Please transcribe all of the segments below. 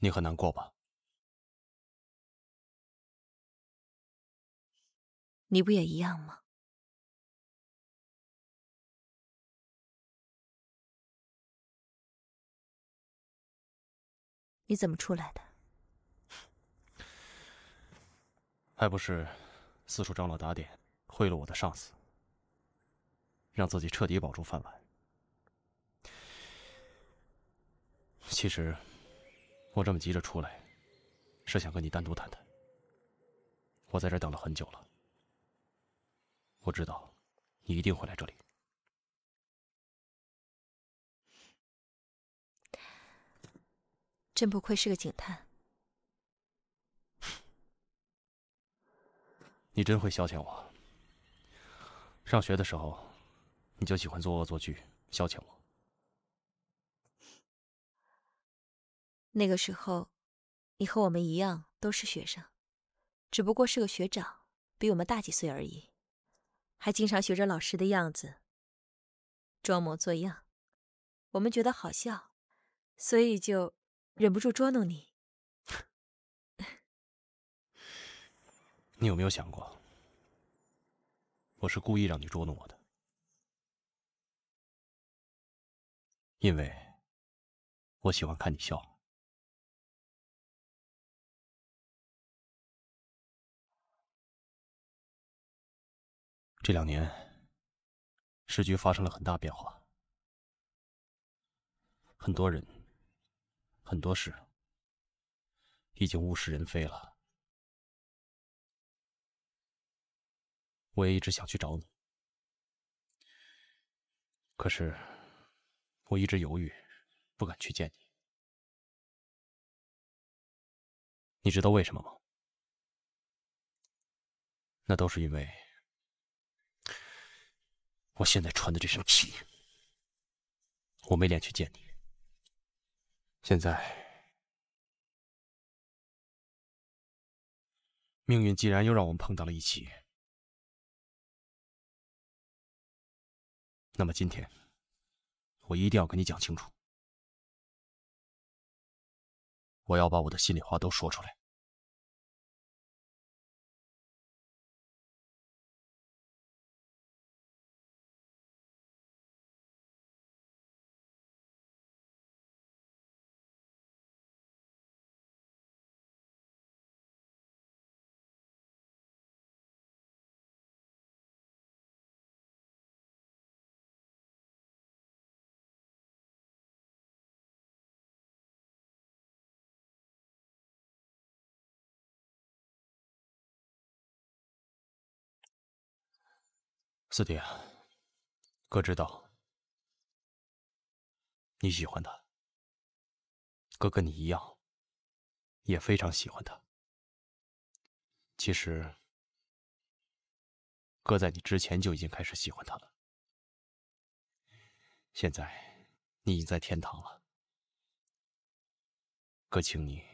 你很难过吧？你不也一样吗？你怎么出来的？还不是四处张罗打点，贿赂我的上司，让自己彻底保住饭碗。其实。我这么急着出来，是想跟你单独谈谈。我在这等了很久了，我知道你一定会来这里。真不愧是个警探，你真会消遣我。上学的时候，你就喜欢做恶作剧消遣我。那个时候，你和我们一样都是学生，只不过是个学长，比我们大几岁而已，还经常学着老师的样子装模作样，我们觉得好笑，所以就忍不住捉弄你。你有没有想过，我是故意让你捉弄我的？因为我喜欢看你笑。这两年，时局发生了很大变化，很多人、很多事已经物是人非了。我也一直想去找你，可是我一直犹豫，不敢去见你。你知道为什么吗？那都是因为。我现在穿的这身皮，我没脸去见你。现在，命运既然又让我们碰到了一起，那么今天我一定要跟你讲清楚，我要把我的心里话都说出来。四弟，哥知道你喜欢他。哥跟你一样，也非常喜欢他。其实，哥在你之前就已经开始喜欢他了。现在你已经在天堂了，哥请你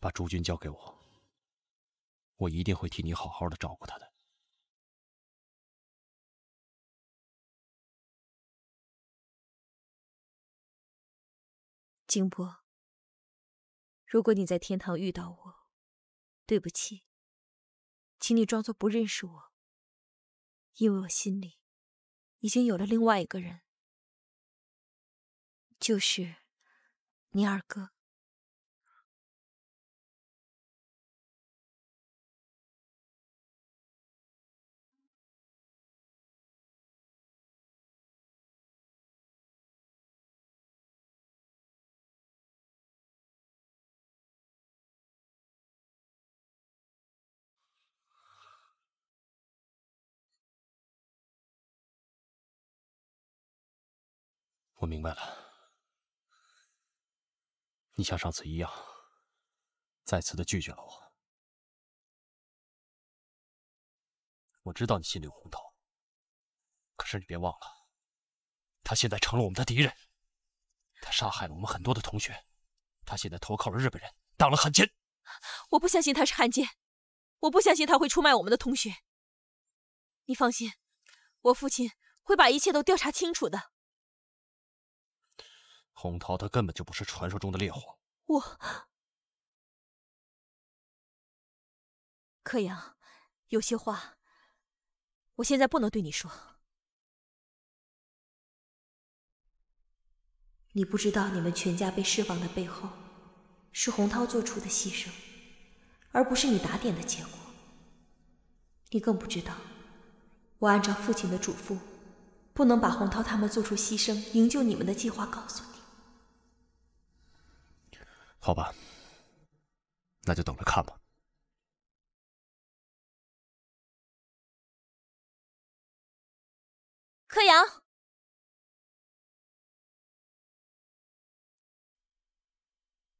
把朱军交给我，我一定会替你好好的照顾他的。金波，如果你在天堂遇到我，对不起，请你装作不认识我，因为我心里已经有了另外一个人，就是你二哥。我明白了，你像上次一样，再次的拒绝了我。我知道你心里有红桃，可是你别忘了，他现在成了我们的敌人。他杀害了我们很多的同学，他现在投靠了日本人，当了汉奸。我不相信他是汉奸，我不相信他会出卖我们的同学。你放心，我父亲会把一切都调查清楚的。洪涛，他根本就不是传说中的烈火。我，柯阳，有些话我现在不能对你说。你不知道，你们全家被释放的背后，是洪涛做出的牺牲，而不是你打点的结果。你更不知道，我按照父亲的嘱咐，不能把洪涛他们做出牺牲营救你们的计划告诉。你。好吧，那就等着看吧。柯阳，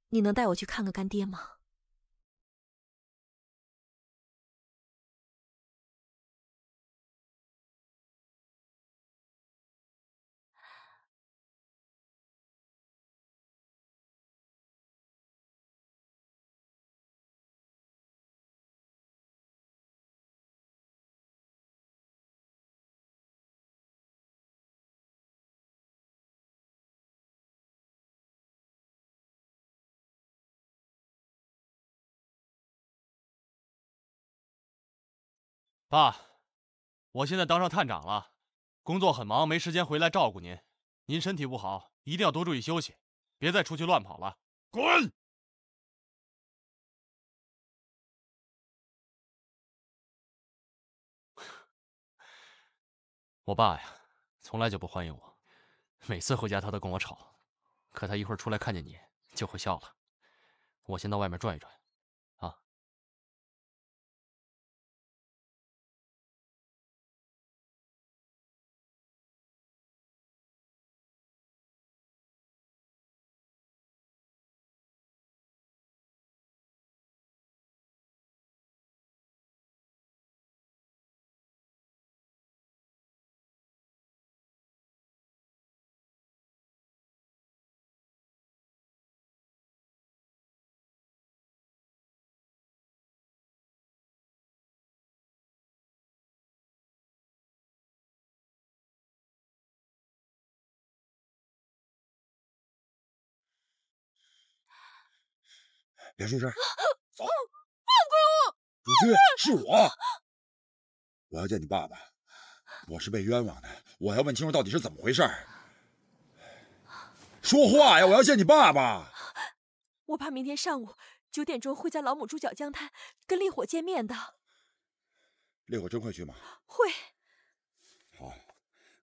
你能带我去看个干爹吗？爸，我现在当上探长了，工作很忙，没时间回来照顾您。您身体不好，一定要多注意休息，别再出去乱跑了。滚！我爸呀，从来就不欢迎我，每次回家他都跟我吵。可他一会儿出来看见你，就会笑了。我先到外面转一转。别出声，走，放开我！主君，是我，我要见你爸爸，我是被冤枉的，我要问清楚到底是怎么回事。说话呀，我要见你爸爸。我怕明天上午九点钟会在老母猪脚江滩跟烈火见面的。烈火真会去吗？会。好，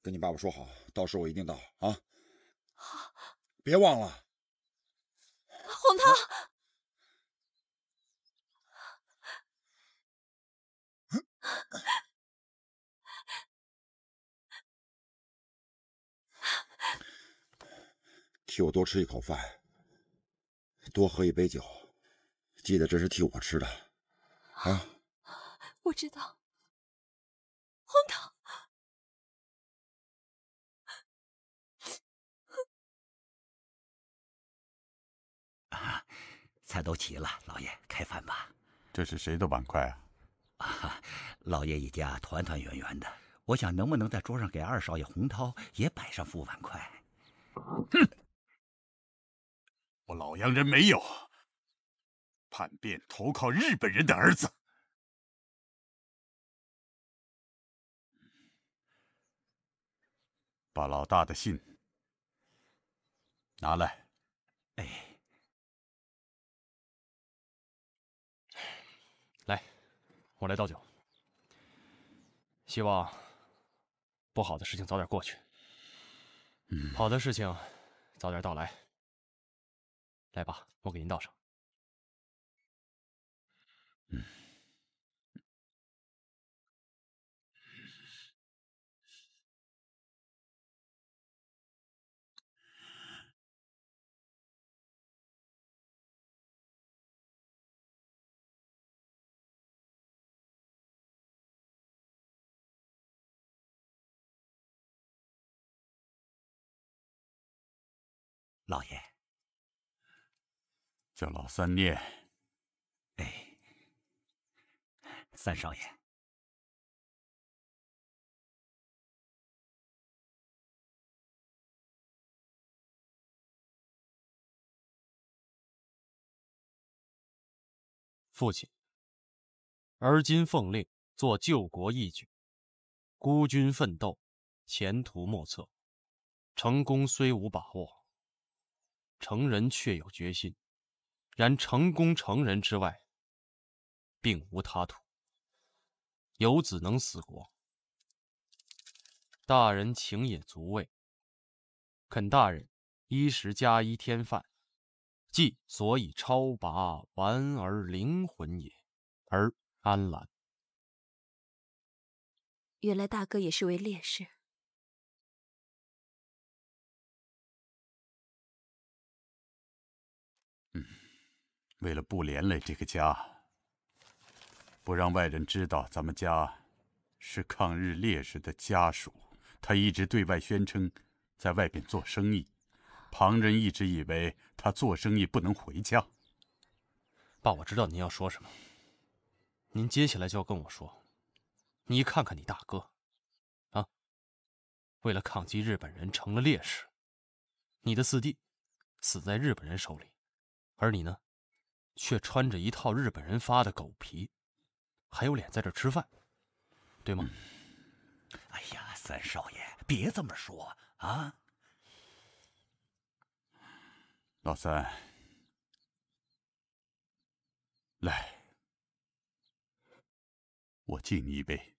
跟你爸爸说好，到时候我一定到啊。好。别忘了。红涛。替我多吃一口饭，多喝一杯酒，记得这是替我吃的啊！我知道。荒唐。啊，菜都齐了，老爷开饭吧。这是谁的碗筷啊？老爷一家团团圆圆的，我想能不能在桌上给二少爷洪涛也摆上副碗筷？哼！我老洋人没有叛变投靠日本人的儿子，把老大的信拿来。哎。我来倒酒，希望不好的事情早点过去，好的事情早点到来。来吧，我给您倒上。叫老三念。哎，三少爷，父亲，而今奉令做救国义举，孤军奋斗，前途莫测，成功虽无把握，成人却有决心。然成功成人之外，并无他途。游子能思国，大人情也足畏。肯大人衣食加衣天饭，即所以超拔玩儿灵魂也。而安澜。原来大哥也是位烈士。为了不连累这个家，不让外人知道咱们家是抗日烈士的家属，他一直对外宣称在外边做生意，旁人一直以为他做生意不能回家。爸，我知道您要说什么，您接下来就要跟我说，你看看你大哥，啊，为了抗击日本人成了烈士，你的四弟死在日本人手里，而你呢？却穿着一套日本人发的狗皮，还有脸在这吃饭，对吗？哎呀，三少爷，别这么说啊！老三，来，我敬你一杯。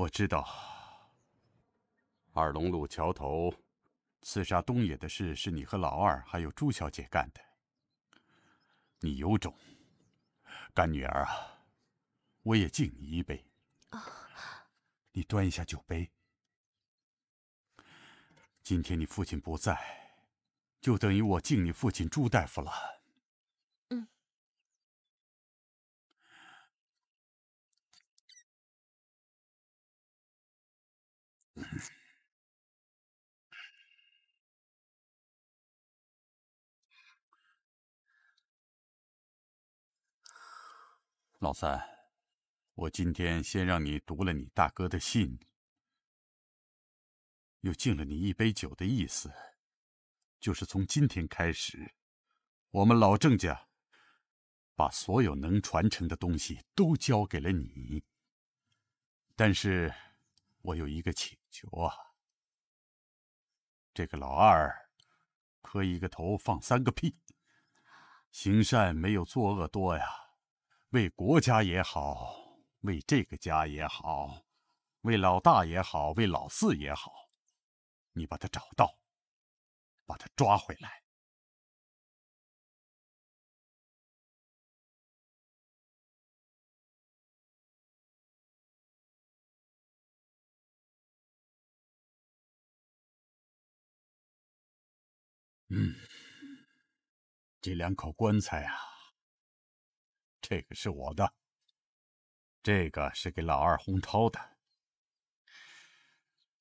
我知道，二龙路桥头刺杀东野的事是你和老二还有朱小姐干的。你有种，干女儿啊！我也敬你一杯。你端一下酒杯。今天你父亲不在，就等于我敬你父亲朱大夫了。老三，我今天先让你读了你大哥的信，又敬了你一杯酒的意思，就是从今天开始，我们老郑家把所有能传承的东西都交给了你，但是。我有一个请求啊，这个老二，磕一个头放三个屁，行善没有作恶多呀，为国家也好，为这个家也好，为老大也好，为老四也好，你把他找到，把他抓回来。嗯，这两口棺材啊，这个是我的，这个是给老二洪涛的。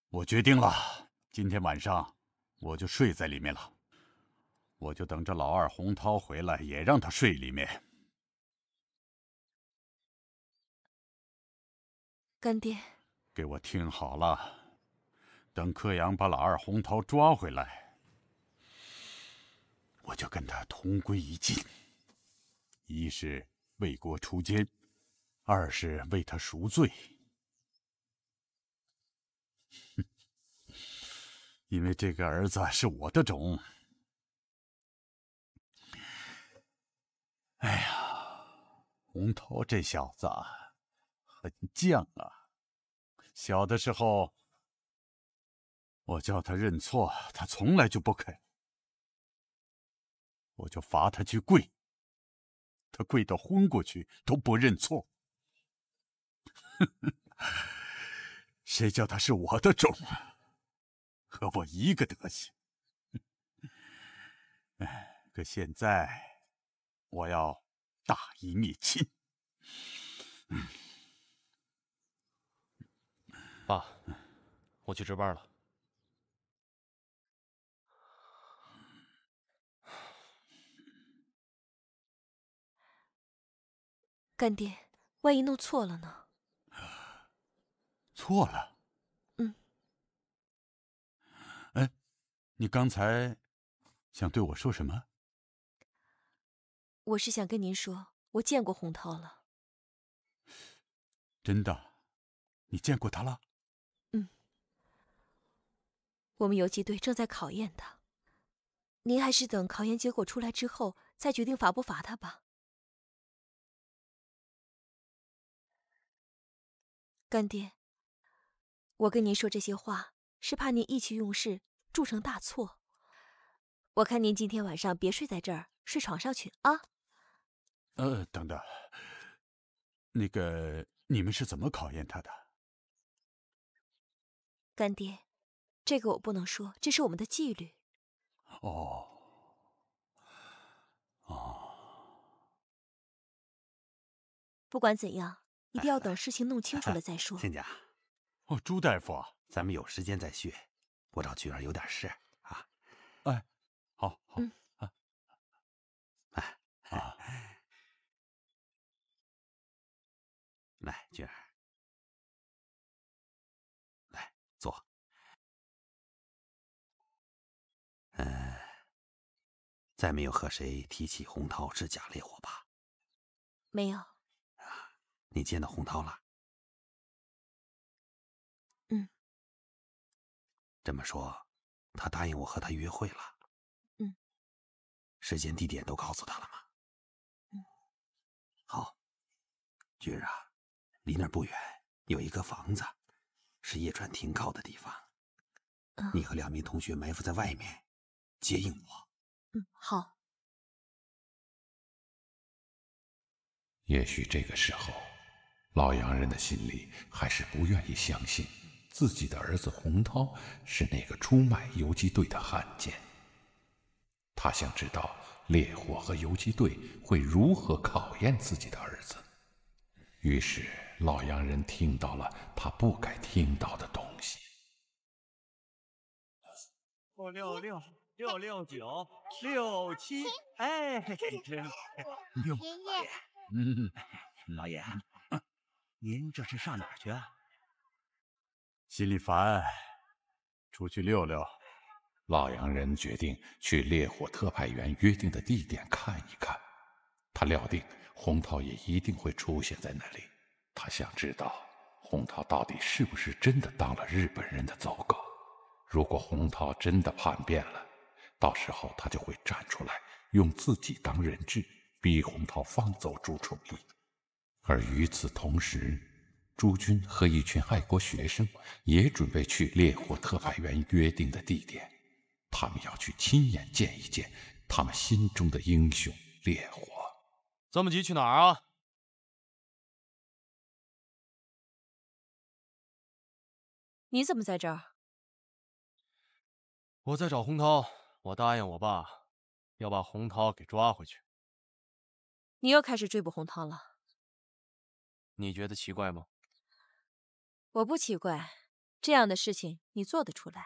我决定了，今天晚上我就睡在里面了，我就等着老二洪涛回来，也让他睡里面。干爹，给我听好了，等柯阳把老二洪涛抓回来。我就跟他同归于尽，一是为国除奸，二是为他赎罪，因为这个儿子是我的种。哎呀，洪涛这小子很犟啊，小的时候我叫他认错，他从来就不肯。我就罚他去跪，他跪到昏过去都不认错。谁叫他是我的种啊，和我一个德行。可现在我要大义灭亲。爸，我去值班了。干爹，万一弄错了呢？错了？嗯。哎，你刚才想对我说什么？我是想跟您说，我见过洪涛了。真的？你见过他了？嗯。我们游击队正在考验他，您还是等考验结果出来之后再决定罚不罚他吧。干爹，我跟您说这些话是怕您意气用事，铸成大错。我看您今天晚上别睡在这儿，睡床上去啊。呃，等等，那个你们是怎么考验他的？干爹，这个我不能说，这是我们的纪律。哦，哦，不管怎样。一定要等事情弄清楚了再说。亲家，哦，朱大夫，咱们有时间再叙。我找菊儿有点事啊。哎，好好。来，来，来，菊儿，来坐。嗯，再没有和谁提起红桃是假烈火吧？没有。你见到洪涛了？嗯。这么说，他答应我和他约会了？嗯。时间、地点都告诉他了吗？嗯。好，儿啊，离那不远有一个房子，是叶川停靠的地方。你和两名同学埋伏在外面，接应我。嗯，好。也许这个时候。老洋人的心里还是不愿意相信自己的儿子洪涛是那个出卖游击队的汉奸。他想知道烈火和游击队会如何考验自己的儿子。于是，老洋人听到了他不该听到的东西。六六六六六九六七，哎，真好，爷爷，老爷。您这是上哪儿去？心里烦，出去溜溜。老洋人决定去烈火特派员约定的地点看一看。他料定洪涛也一定会出现在那里。他想知道洪涛到底是不是真的当了日本人的走狗。如果洪涛真的叛变了，到时候他就会站出来，用自己当人质，逼洪涛放走朱崇义。而与此同时，朱军和一群爱国学生也准备去烈火特派员约定的地点。他们要去亲眼见一见他们心中的英雄烈火。这么急去哪儿啊？你怎么在这儿？我在找洪涛。我答应我爸，要把洪涛给抓回去。你又开始追捕洪涛了？你觉得奇怪吗？我不奇怪，这样的事情你做得出来。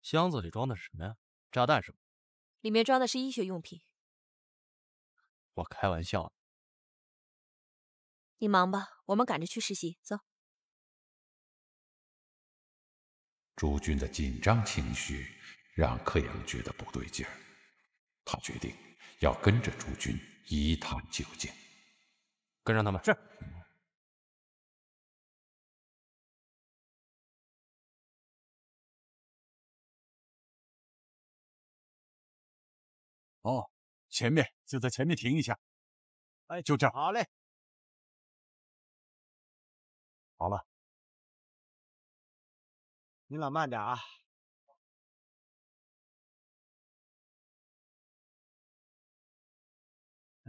箱子里装的是什么呀？炸弹是吧？里面装的是医学用品。我开玩笑你忙吧，我们赶着去实习，走。朱军的紧张情绪让柯阳觉得不对劲儿，他决定要跟着朱军一探究竟。跟上他们。是。哦，前面就在前面停一下。哎，就这好嘞。好了。您老慢点啊！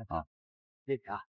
啊，谢谢啊。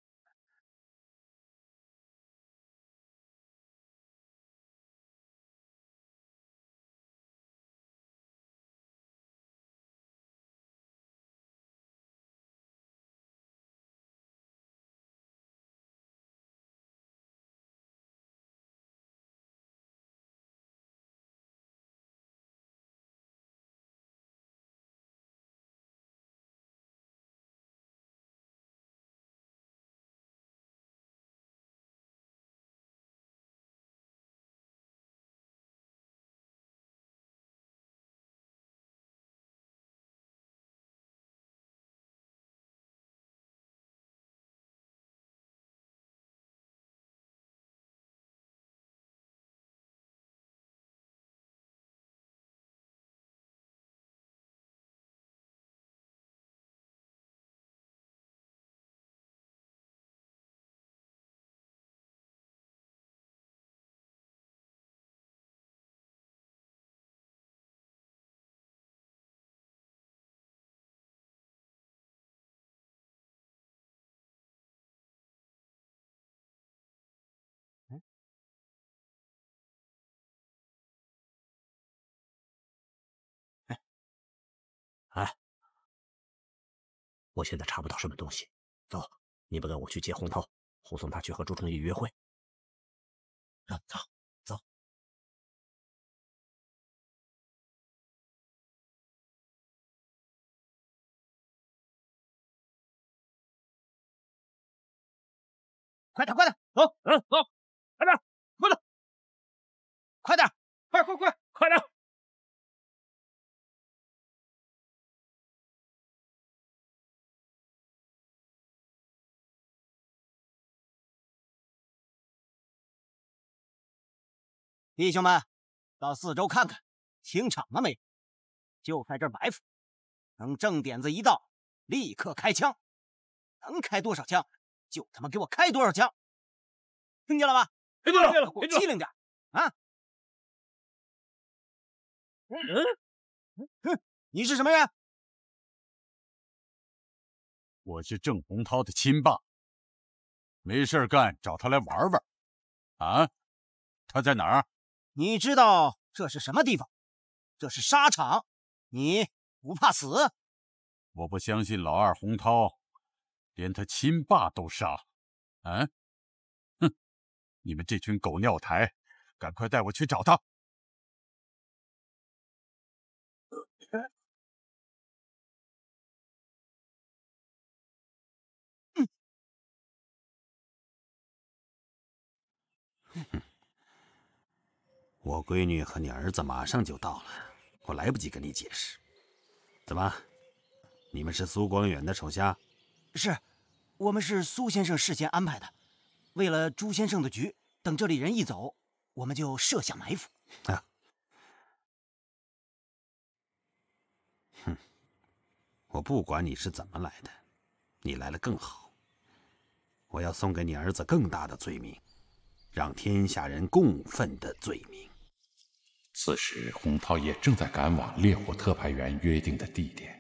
哎，我现在查不到什么东西。走，你们跟我去接洪涛，护送他去和朱重义约会。走，走，快点，快点，走，嗯，走，快点，快点，快点，快快快，快点。弟兄们，到四周看看，清场了没？就在这埋伏，等正点子一到，立刻开枪，能开多少枪就他妈给我开多少枪，听见了吧？听见了，听见了，机灵点啊！嗯，哼，你是什么人？我是郑洪涛的亲爸，没事干找他来玩玩，啊？他在哪儿？你知道这是什么地方？这是沙场，你不怕死？我不相信老二洪涛连他亲爸都杀，嗯？哼！你们这群狗尿台，赶快带我去找他！哼！我闺女和你儿子马上就到了，我来不及跟你解释。怎么，你们是苏光远的手下？是，我们是苏先生事先安排的，为了朱先生的局。等这里人一走，我们就设下埋伏。啊！哼，我不管你是怎么来的，你来了更好。我要送给你儿子更大的罪名，让天下人共愤的罪名。此时，洪涛也正在赶往烈火特派员约定的地点。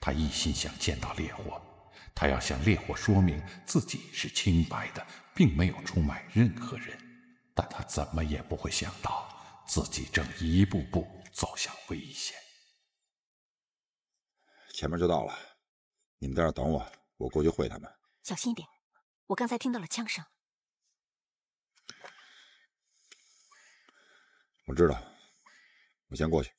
他一心想见到烈火，他要向烈火说明自己是清白的，并没有出卖任何人。但他怎么也不会想到，自己正一步步走向危险。前面就到了，你们在这等我，我过去会他们。小心一点，我刚才听到了枪声。我知道。我先过去。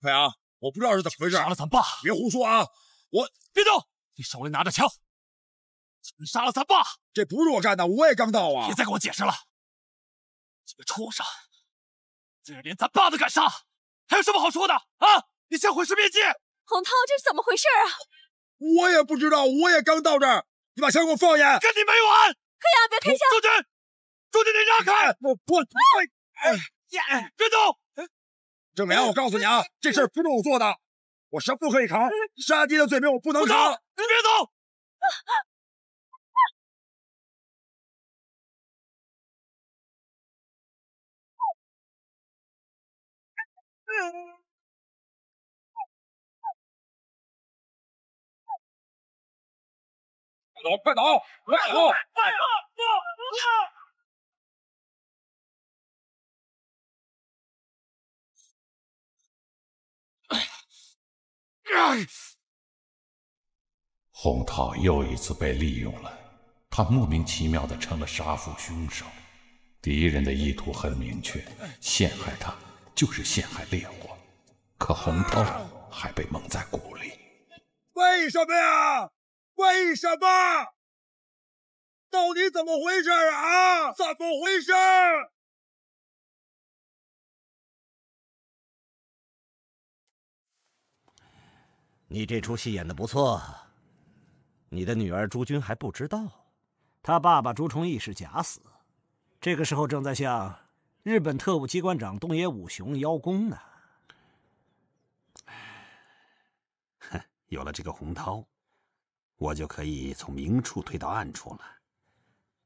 飞 扬，我不知道是怎么回事，杀了咱爸！别胡说啊！我别动！你手里拿着枪，你杀了咱爸，这不是我干的，我也刚到啊！别再跟我解释了，这个畜生，竟然连咱爸都敢杀，还有什么好说的啊？你先毁尸灭迹！洪涛，这是怎么回事啊？我也不知道，我也刚到这儿。你把枪给我放下，跟你没完。黑长，别开枪。周军，周军，你让开。我不。哎，别动。郑明，我告诉你啊，这事儿不是我做的，我什么不可以扛，杀鸡的罪名我不能扛。你别走。走，快走，快走。快跑！红涛又一次被利用了，他莫名其妙的成了杀父凶手。敌人的意图很明确，陷害他就是陷害烈火，可红涛还被蒙在鼓里。为什么呀？为什么？到底怎么回事啊？怎么回事？你这出戏演的不错。你的女儿朱军还不知道，她爸爸朱崇义是假死，这个时候正在向日本特务机关长东野武雄邀功呢。哼，有了这个洪涛。我就可以从明处退到暗处了，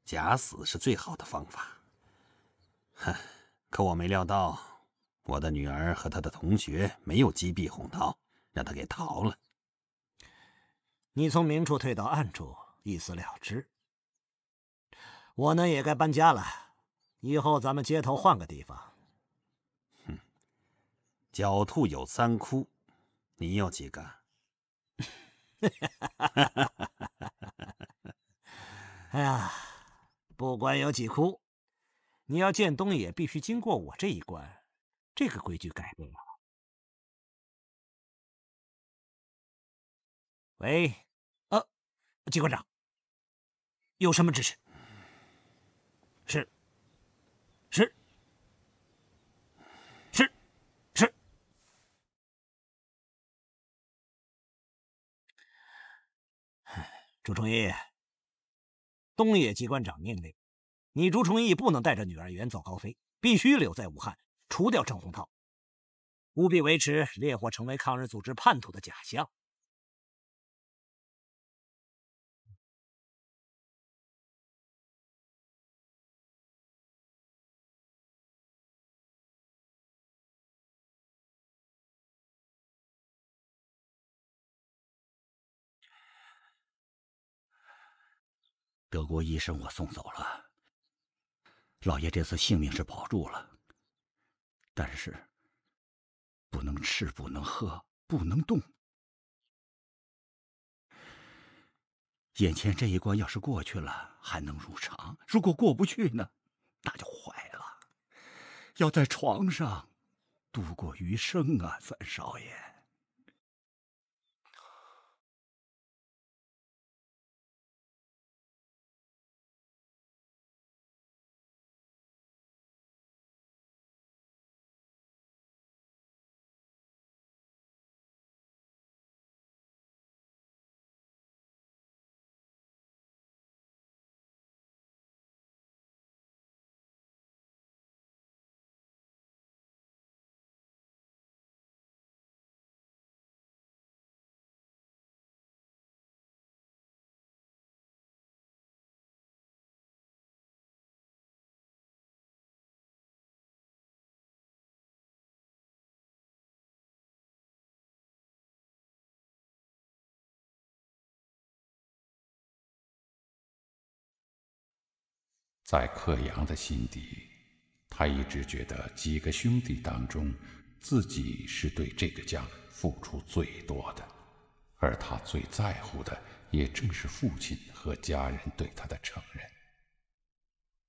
假死是最好的方法。哼！可我没料到，我的女儿和她的同学没有击毙洪涛，让他给逃了。你从明处退到暗处，一死了之。我呢，也该搬家了，以后咱们接头换个地方。哼！狡兔有三窟，你有几个？哈哈哈哎呀，不管有几哭，你要见东野必须经过我这一关，这个规矩改不了。喂，呃，机关长，有什么指示？是，是。朱重义，东野机关长命令，你朱重义不能带着女儿远走高飞，必须留在武汉，除掉郑洪涛，务必维持烈火成为抗日组织叛徒的假象。德国医生，我送走了。老爷这次性命是保住了，但是不能吃，不能喝，不能动。眼前这一关要是过去了，还能如常；如果过不去呢，那就坏了，要在床上度过余生啊，三少爷。在克阳的心底，他一直觉得几个兄弟当中，自己是对这个家付出最多的，而他最在乎的，也正是父亲和家人对他的承认。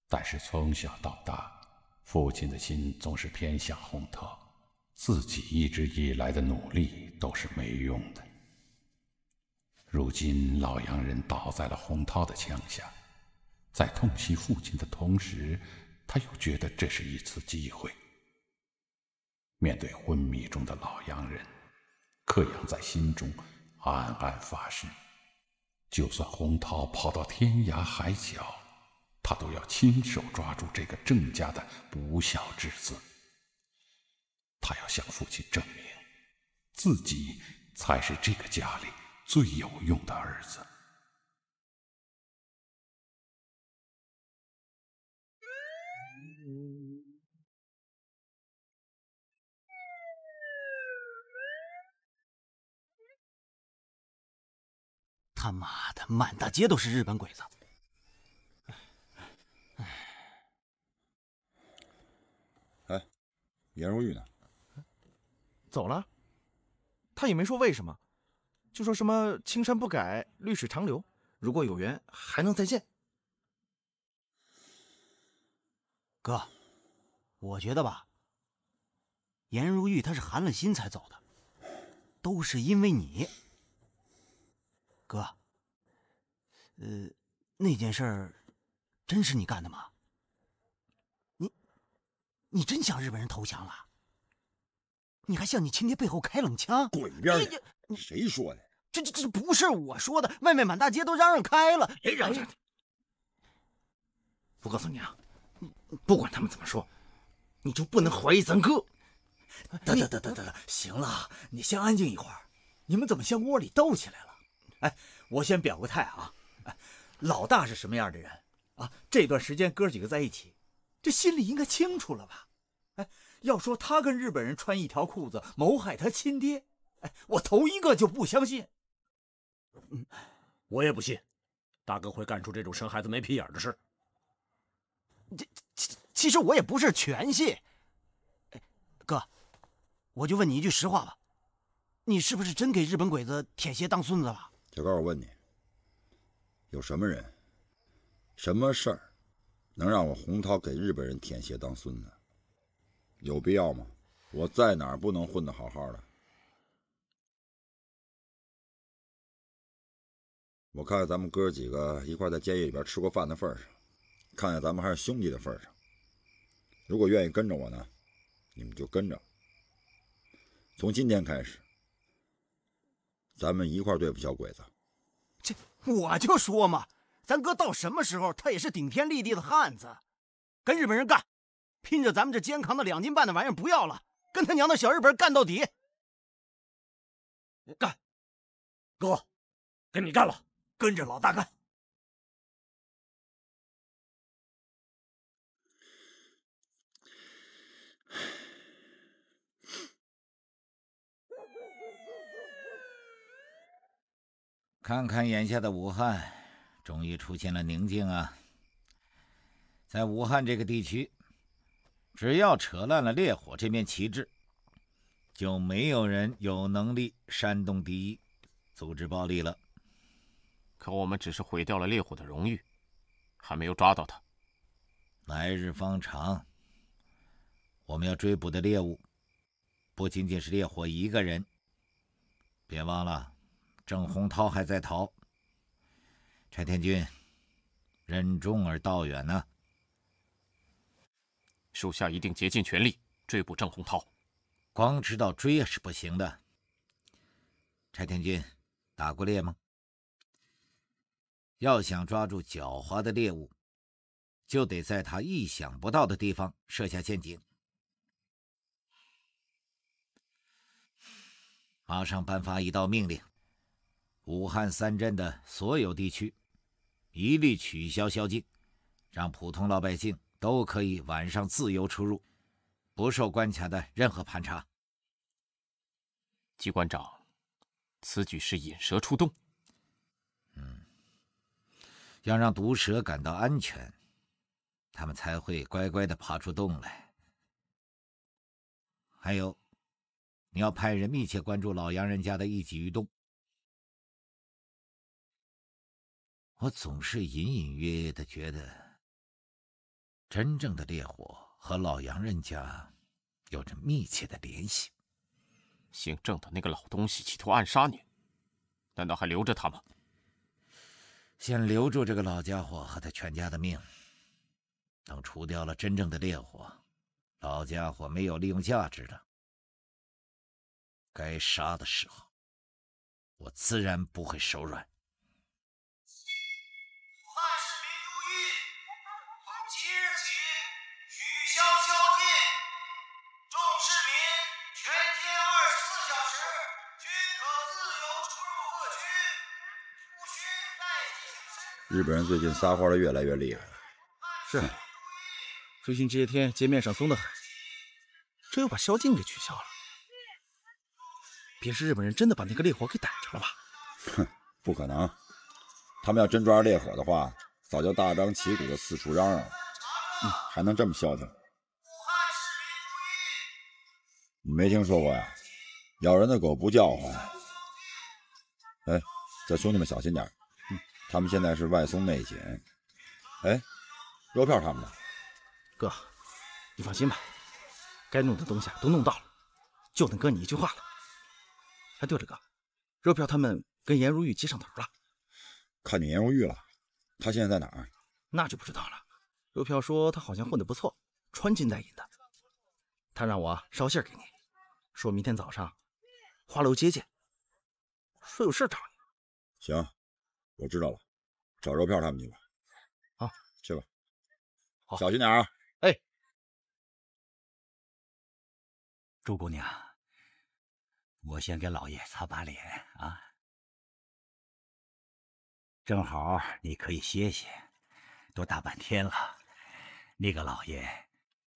但是从小到大，父亲的心总是偏向洪涛，自己一直以来的努力都是没用的。如今老洋人倒在了洪涛的枪下。在痛惜父亲的同时，他又觉得这是一次机会。面对昏迷中的老洋人，克阳在心中暗暗发誓：，就算洪涛跑到天涯海角，他都要亲手抓住这个郑家的不孝之子。他要向父亲证明，自己才是这个家里最有用的儿子。他妈的，满大街都是日本鬼子！哎，颜如玉呢？走了，他也没说为什么，就说什么青山不改，绿水长流，如果有缘还能再见。哥，我觉得吧，颜如玉她是寒了心才走的，都是因为你。哥，呃，那件事，真是你干的吗？你，你真向日本人投降了？你还向你亲爹背后开冷枪？滚一边去！你谁说的？这这这不是我说的，外面满大街都嚷嚷开了，谁嚷嚷我告诉你啊。不管他们怎么说，你就不能怀疑咱哥。得得得得得，行了，你先安静一会儿。你们怎么向窝里斗起来了？哎，我先表个态啊。哎，老大是什么样的人啊？这段时间哥几个在一起，这心里应该清楚了吧？哎，要说他跟日本人穿一条裤子谋害他亲爹，哎，我头一个就不相信。嗯，我也不信，大哥会干出这种生孩子没屁眼的事。其其实我也不是全信，哎，哥，我就问你一句实话吧，你是不是真给日本鬼子舔鞋当孙子了？小高，我问你，有什么人、什么事儿，能让我洪涛给日本人舔鞋当孙子？有必要吗？我在哪儿不能混得好好的？我看咱们哥几个一块在监狱里边吃过饭的份上。看在咱们还是兄弟的份上，如果愿意跟着我呢，你们就跟着。从今天开始，咱们一块对付小鬼子。这我就说嘛，咱哥到什么时候，他也是顶天立地的汉子，跟日本人干，拼着咱们这肩扛的两斤半的玩意儿不要了，跟他娘的小日本干到底！干，哥，跟你干了，跟着老大干。看看眼下的武汉，终于出现了宁静啊！在武汉这个地区，只要扯烂了烈火这面旗帜，就没有人有能力煽动敌意、组织暴力了。可我们只是毁掉了烈火的荣誉，还没有抓到他。来日方长，我们要追捕的猎物不仅仅是烈火一个人。别忘了。郑洪涛还在逃，柴田君，任重而道远呐！属下一定竭尽全力追捕郑洪涛。光知道追啊是不行的。柴田君，打过猎吗？要想抓住狡猾的猎物，就得在他意想不到的地方设下陷阱。马上颁发一道命令。武汉三镇的所有地区，一律取消宵禁，让普通老百姓都可以晚上自由出入，不受关卡的任何盘查。机关长，此举是引蛇出洞。嗯，要让毒蛇感到安全，他们才会乖乖的爬出洞来。还有，你要派人密切关注老洋人家的一举一动。我总是隐隐约约的觉得，真正的烈火和老杨人家有着密切的联系。姓郑的那个老东西企图暗杀你，难道还留着他吗？先留住这个老家伙和他全家的命，等除掉了真正的烈火，老家伙没有利用价值了，该杀的时候，我自然不会手软。日本人最近撒欢的越来越厉害了，是。最近这些天街面上松得很，这又把宵禁给取消了。别是日本人真的把那个烈火给逮着了吧？哼，不可能。他们要真抓着烈火的话，早就大张旗鼓的四处嚷嚷了，还能这么消停？你没听说过呀？咬人的狗不叫唤。哎，叫兄弟们小心点他们现在是外松内紧。哎，肉票他们呢？哥，你放心吧，该弄的东西都弄到了，就等哥你一句话了。哎，对了哥，肉票他们跟颜如玉接上头了，看见颜如玉了，他现在在哪儿？那就不知道了。肉票说他好像混得不错，穿金戴银的。他让我捎信给你，说明天早上花楼街见，说有事找你。行。我知道了，找肉片他们去吧。啊，去吧。好，小心点啊。哎，朱姑娘，我先给老爷擦把脸啊。正好你可以歇歇，都大半天了。那个老爷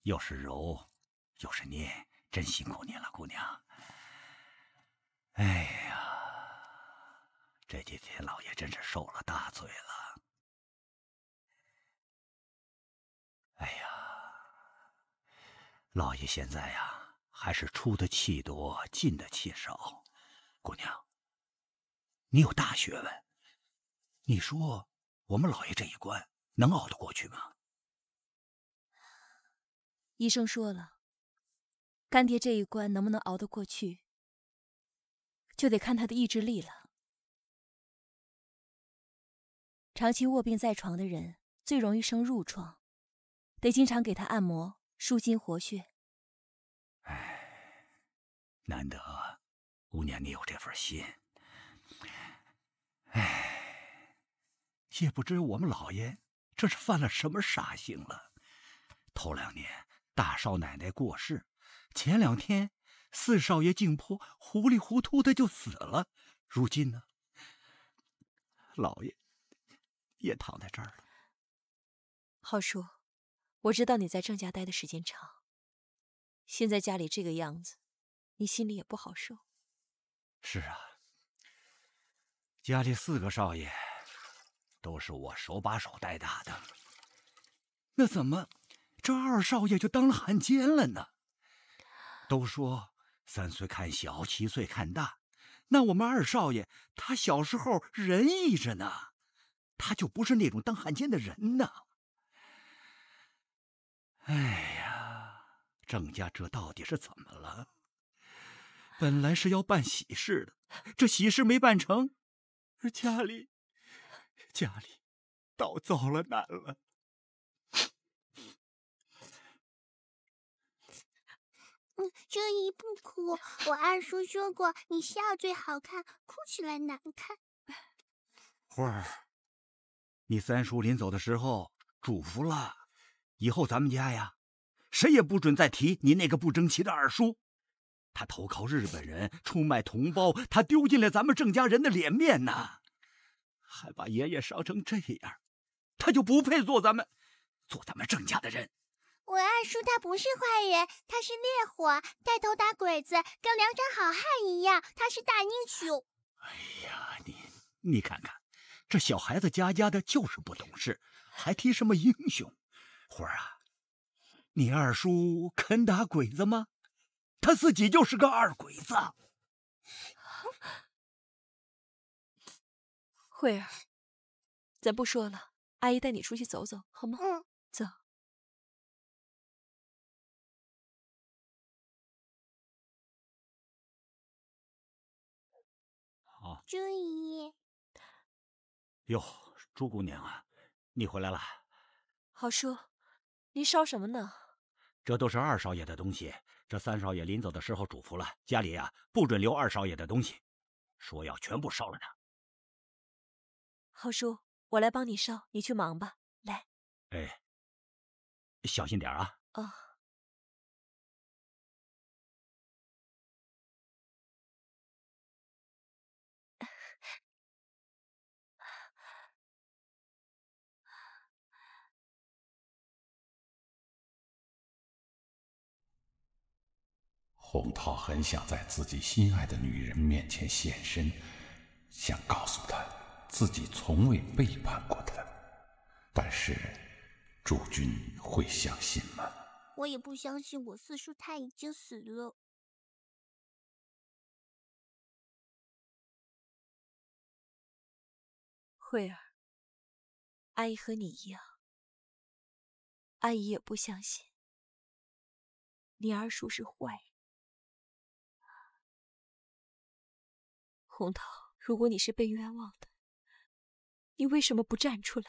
又是揉又是捏，真辛苦你了，姑娘。哎呀。这几天老爷真是受了大罪了。哎呀，老爷现在呀，还是出的气多，进的气少。姑娘，你有大学问，你说我们老爷这一关能熬得过去吗？医生说了，干爹这一关能不能熬得过去，就得看他的意志力了。长期卧病在床的人最容易生褥疮，得经常给他按摩、舒筋活血。哎，难得姑娘你有这份心。哎，也不知我们老爷这是犯了什么傻性了。头两年大少奶奶过世，前两天四少爷进坡糊里糊涂的就死了，如今呢，老爷。也躺在这儿了，浩叔，我知道你在郑家待的时间长，现在家里这个样子，你心里也不好受。是啊，家里四个少爷，都是我手把手带大的，那怎么这二少爷就当了汉奸了呢？都说三岁看小，七岁看大，那我们二少爷他小时候仁义着呢。他就不是那种当汉奸的人呢。哎呀，郑家这到底是怎么了？本来是要办喜事的，这喜事没办成，家里家里倒遭了难了。这一不哭，我二叔说过，你笑最好看，哭起来难看。花儿。你三叔临走的时候嘱咐了，以后咱们家呀，谁也不准再提你那个不争气的二叔。他投靠日本人，出卖同胞，他丢尽了咱们郑家人的脸面呐，还把爷爷烧成这样，他就不配做咱们，做咱们郑家的人。我二叔他不是坏人，他是烈火，带头打鬼子，跟梁山好汉一样，他是大英雄。哎呀，你你看看。这小孩子家家的，就是不懂事，还提什么英雄？慧儿啊，你二叔肯打鬼子吗？他自己就是个二鬼子。慧儿，咱不说了，阿姨带你出去走走，好吗？嗯，走。好。朱姨。哟，朱姑娘啊，你回来了。郝叔，您烧什么呢？这都是二少爷的东西。这三少爷临走的时候嘱咐了，家里啊不准留二少爷的东西，说要全部烧了呢。郝叔，我来帮你烧，你去忙吧。来，哎，小心点啊。哦。洪涛很想在自己心爱的女人面前现身，想告诉她自己从未背叛过她，但是朱君会相信吗？我也不相信，我四叔他已经死了。慧儿，阿姨和你一样，阿姨也不相信，你二叔是坏人。红桃，如果你是被冤枉的，你为什么不站出来？